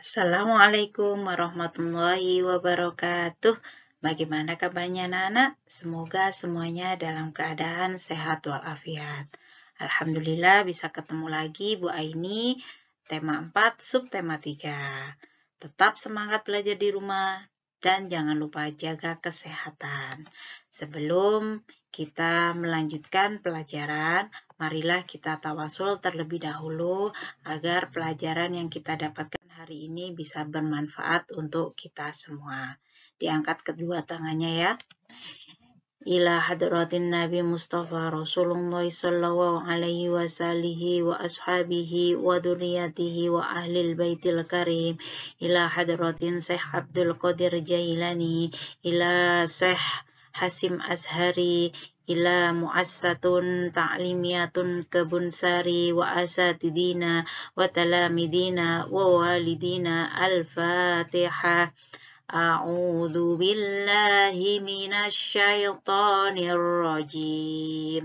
Assalamualaikum warahmatullahi wabarakatuh. Bagaimana kabarnya anak-anak? Semoga semuanya dalam keadaan sehat walafiat. Alhamdulillah bisa ketemu lagi Bu Aini, tema 4, subtema 3. Tetap semangat belajar di rumah dan jangan lupa jaga kesehatan. Sebelum kita melanjutkan pelajaran, marilah kita tawasul terlebih dahulu agar pelajaran yang kita dapatkan hari ini bisa bermanfaat untuk kita semua. Diangkat kedua tangannya ya. Ila hadratin Nabi Mustafa Rasulullah sallallahu alaihi wa salihi wa ashabihi wa duriyatihi wa ahli Baytil karim Ila hadratin Syekh Abdul Qadir Jailani Ila Syekh Hasim Azhari ila muassatun ta'limiyatun kebunsari wa asatidina wa talamidina wa walidina al fatiha A'udhu billahi من rajim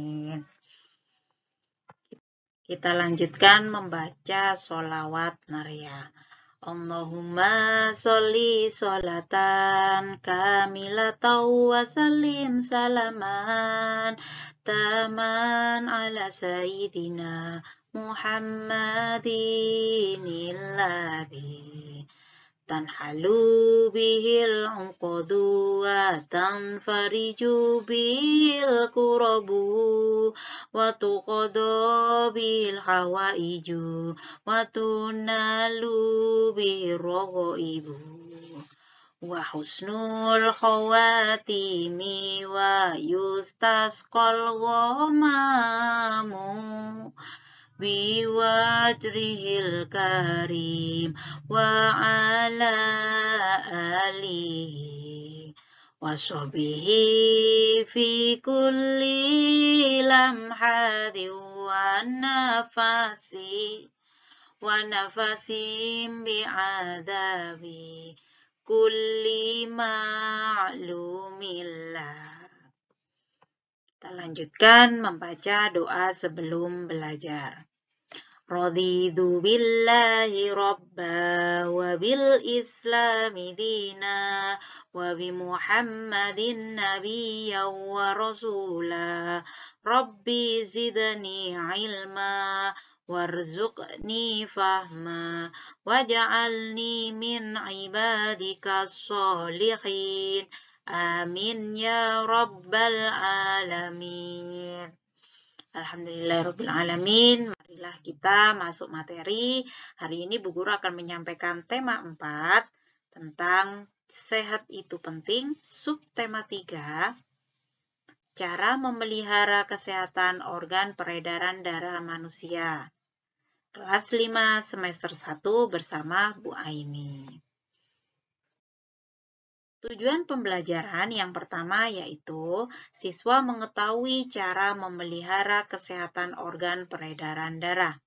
Kita lanjutkan membaca solawat Naria. Allahumma sholli sholatan kamila wa salaman taman ala sayyidina Muhammadin tanhalu bihil om wa tanfariju bihil kurobu wa tuqodo bihil hawaiju wa tunalu wahusnul rogo ibu wa husnul biwajrihil karim wa ala alihi wa sobihi fi kulli lamhadi wa nafasi wa bi adabi kulli ma'lumillah. Kita lanjutkan membaca doa sebelum belajar. رضيت بالله ربا وبالإسلام دينا وبمحمد نبيا ورسولا ربي زدني علما وارزقني فهما واجعلني من عبادك الصالحين آمين يا رب العالمين Alhamdulillahirrabbilalamin. Marilah kita masuk materi. Hari ini Bu Guru akan menyampaikan tema 4 tentang sehat itu penting, subtema 3, cara memelihara kesehatan organ peredaran darah manusia. Kelas 5 semester 1 bersama Bu Aini. Tujuan pembelajaran yang pertama yaitu siswa mengetahui cara memelihara kesehatan organ peredaran darah.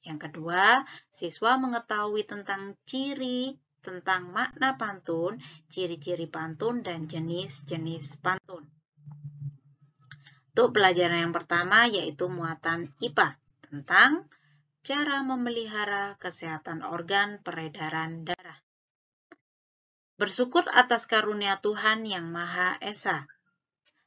Yang kedua, siswa mengetahui tentang ciri, tentang makna pantun, ciri-ciri pantun, dan jenis-jenis pantun. Untuk pelajaran yang pertama yaitu muatan IPA tentang cara memelihara kesehatan organ peredaran darah. Bersyukur atas karunia Tuhan yang Maha Esa.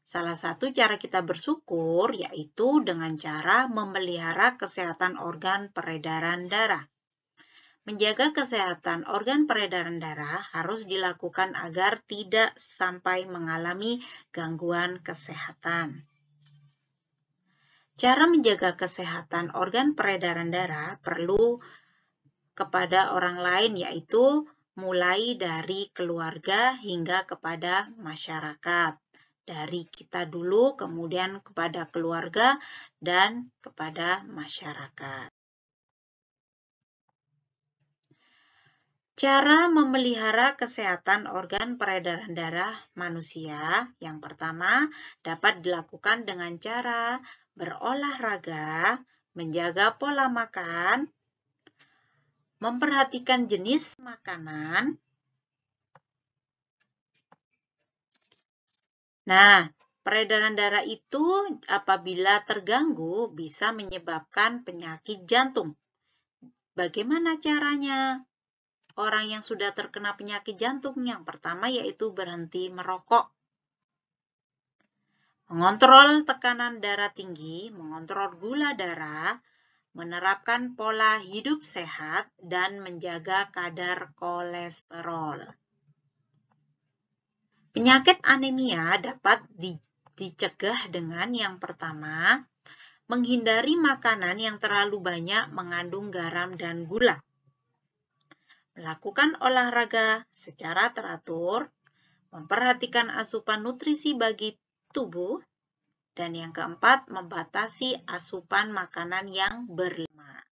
Salah satu cara kita bersyukur yaitu dengan cara memelihara kesehatan organ peredaran darah. Menjaga kesehatan organ peredaran darah harus dilakukan agar tidak sampai mengalami gangguan kesehatan. Cara menjaga kesehatan organ peredaran darah perlu kepada orang lain yaitu mulai dari keluarga hingga kepada masyarakat. Dari kita dulu, kemudian kepada keluarga dan kepada masyarakat. Cara memelihara kesehatan organ peredaran darah manusia yang pertama dapat dilakukan dengan cara berolahraga, menjaga pola makan, memperhatikan jenis makanan. Nah, peredaran darah itu apabila terganggu bisa menyebabkan penyakit jantung. Bagaimana caranya? Orang yang sudah terkena penyakit jantung yang pertama yaitu berhenti merokok. Mengontrol tekanan darah tinggi, mengontrol gula darah, menerapkan pola hidup sehat, dan menjaga kadar kolesterol. Penyakit anemia dapat dicegah dengan yang pertama, menghindari makanan yang terlalu banyak mengandung garam dan gula. Melakukan olahraga secara teratur, memperhatikan asupan nutrisi bagi tubuh, dan yang keempat, membatasi asupan makanan yang berlemak.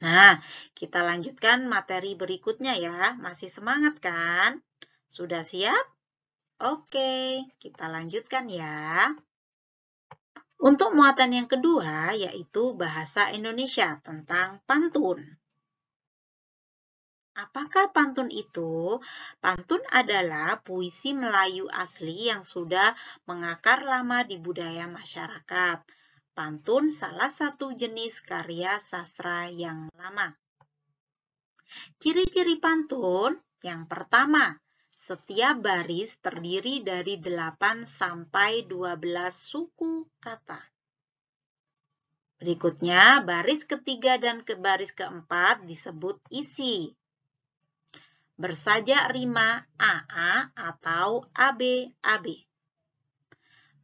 Nah, kita lanjutkan materi berikutnya ya. Masih semangat kan? Sudah siap? Oke, kita lanjutkan ya. Untuk muatan yang kedua, yaitu bahasa Indonesia tentang pantun. Apakah pantun itu? Pantun adalah puisi Melayu asli yang sudah mengakar lama di budaya masyarakat. Pantun salah satu jenis karya sastra yang lama. Ciri-ciri pantun yang pertama, setiap baris terdiri dari 8 sampai 12 suku kata. Berikutnya, baris ketiga dan ke baris keempat disebut isi bersajak rima AA atau AB AB.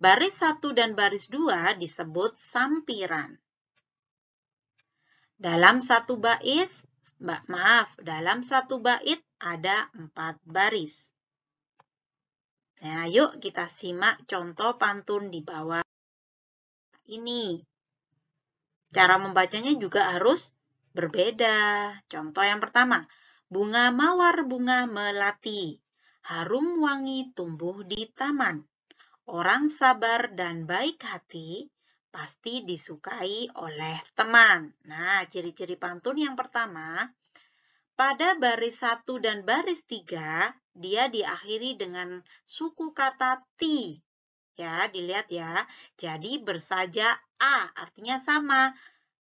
Baris 1 dan baris 2 disebut sampiran. Dalam satu bait, maaf, dalam satu bait ada empat baris. Nah, yuk kita simak contoh pantun di bawah ini. Cara membacanya juga harus berbeda. Contoh yang pertama, Bunga mawar bunga melati, harum wangi tumbuh di taman. Orang sabar dan baik hati pasti disukai oleh teman. Nah, ciri-ciri pantun yang pertama, pada baris satu dan baris tiga dia diakhiri dengan suku kata ti. Ya, dilihat ya. Jadi bersaja a, artinya sama.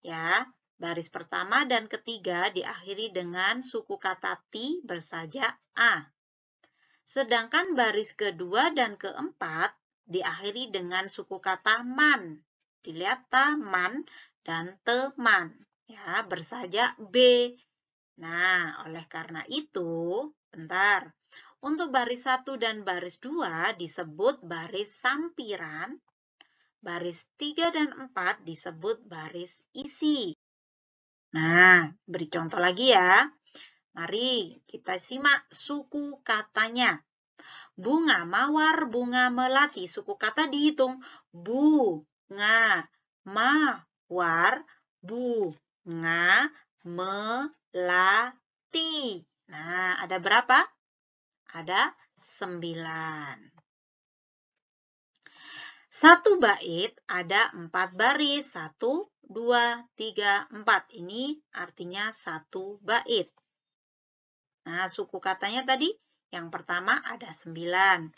Ya, Baris pertama dan ketiga diakhiri dengan suku kata ti bersajak a. Sedangkan baris kedua dan keempat diakhiri dengan suku kata man. Dilihat taman dan teman, ya, bersajak b. Nah, oleh karena itu, bentar. Untuk baris satu dan baris dua disebut baris sampiran, baris tiga dan empat disebut baris isi. Nah, beri contoh lagi ya. Mari kita simak suku katanya. Bunga mawar, bunga melati. Suku kata dihitung. Bunga mawar, bunga melati. Nah, ada berapa? Ada sembilan. Satu bait ada empat baris, satu, dua, tiga, empat. Ini artinya satu bait. Nah, suku katanya tadi yang pertama ada sembilan.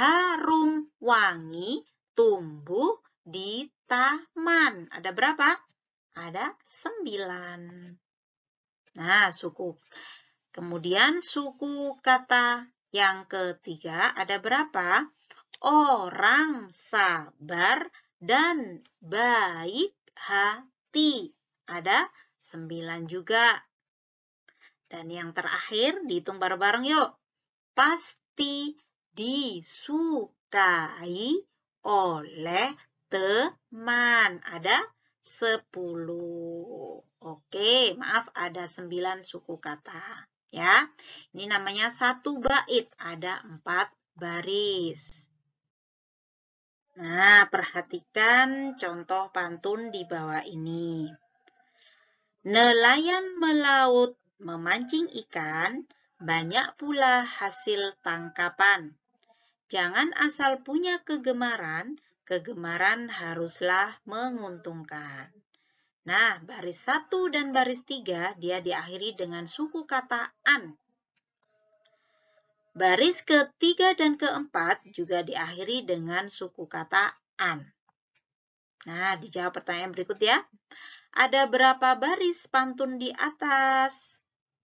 Harum wangi tumbuh di taman. Ada berapa? Ada sembilan. Nah, suku. Kemudian suku kata yang ketiga ada berapa? orang sabar dan baik hati. Ada sembilan juga. Dan yang terakhir, dihitung bareng-bareng yuk. Pasti disukai oleh teman. Ada sepuluh. Oke, maaf ada sembilan suku kata. Ya, ini namanya satu bait, ada empat baris. Nah, perhatikan contoh pantun di bawah ini. Nelayan melaut memancing ikan, banyak pula hasil tangkapan. Jangan asal punya kegemaran, kegemaran haruslah menguntungkan. Nah, baris satu dan baris tiga dia diakhiri dengan suku kata an Baris ketiga dan keempat juga diakhiri dengan suku kata an. Nah, dijawab pertanyaan berikut ya. Ada berapa baris pantun di atas?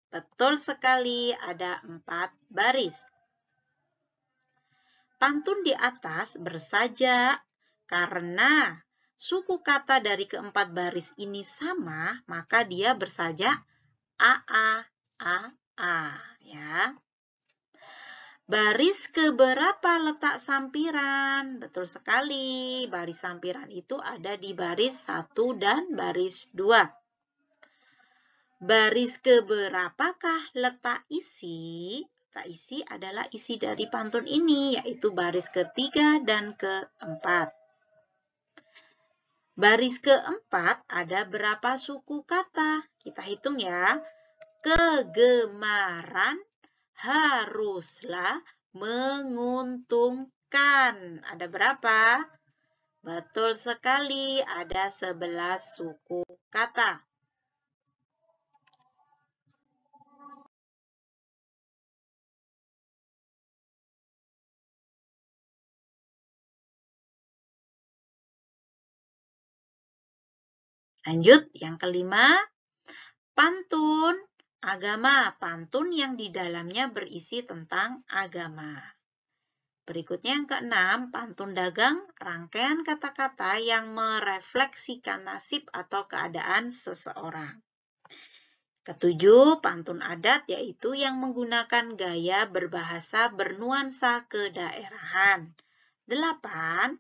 Betul sekali, ada empat baris. Pantun di atas bersaja karena suku kata dari keempat baris ini sama, maka dia bersaja a a a a ya. Baris keberapa letak sampiran? Betul sekali, baris sampiran itu ada di baris 1 dan baris 2. Baris keberapakah letak isi? Letak isi adalah isi dari pantun ini, yaitu baris ketiga dan keempat. Baris keempat ada berapa suku kata? Kita hitung ya. Kegemaran haruslah menguntungkan. Ada berapa? Betul sekali, ada sebelas suku kata. Lanjut, yang kelima, pantun Agama pantun yang di dalamnya berisi tentang agama. Berikutnya yang keenam, pantun dagang, rangkaian kata-kata yang merefleksikan nasib atau keadaan seseorang. Ketujuh, pantun adat yaitu yang menggunakan gaya berbahasa bernuansa kedaerahan. Delapan,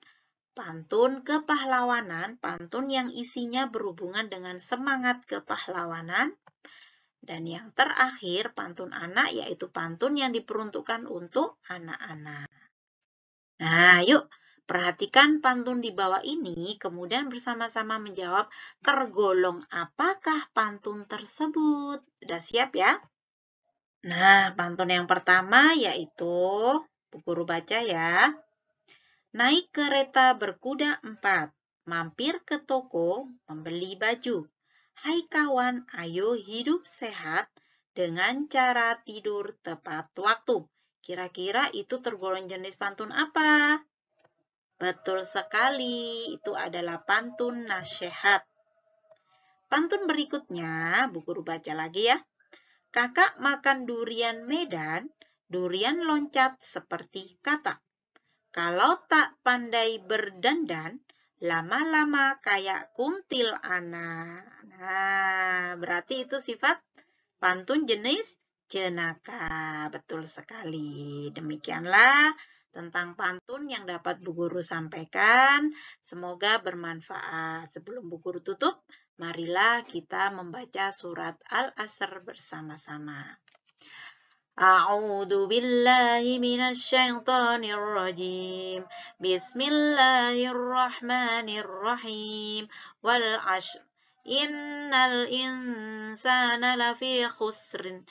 pantun kepahlawanan, pantun yang isinya berhubungan dengan semangat kepahlawanan. Dan yang terakhir, pantun anak yaitu pantun yang diperuntukkan untuk anak-anak. Nah, yuk perhatikan pantun di bawah ini, kemudian bersama-sama menjawab tergolong apakah pantun tersebut. Sudah siap ya? Nah, pantun yang pertama yaitu, guru baca ya. Naik kereta berkuda 4, mampir ke toko, membeli baju. Hai kawan, ayo hidup sehat dengan cara tidur tepat waktu. Kira-kira itu tergolong jenis pantun apa? Betul sekali, itu adalah pantun nasihat. Pantun berikutnya, Bu Guru baca lagi ya. Kakak makan durian Medan, durian loncat seperti kata. Kalau tak pandai berdandan, lama-lama kayak kuntil anak. Nah, berarti itu sifat pantun jenis jenaka. Betul sekali. Demikianlah tentang pantun yang dapat Bu Guru sampaikan. Semoga bermanfaat. Sebelum Bu Guru tutup, marilah kita membaca surat Al-Asr bersama-sama. أعوذ بالله من الشيطان الرجيم بسم الله الرحمن الرحيم والعشر إن الإنسان لفي خسر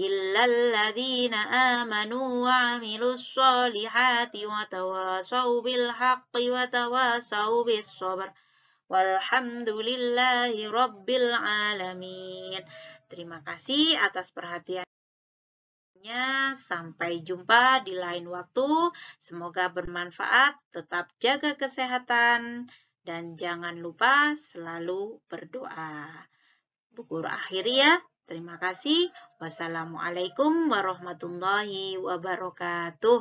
إلا الذين آمنوا وعملوا الصالحات وتواصوا بالحق وتواصوا بالصبر والحمد لله رب العالمين Terima kasih atas perhatian. selanjutnya. Sampai jumpa di lain waktu. Semoga bermanfaat. Tetap jaga kesehatan dan jangan lupa selalu berdoa. Buku akhir ya. Terima kasih. Wassalamualaikum warahmatullahi wabarakatuh.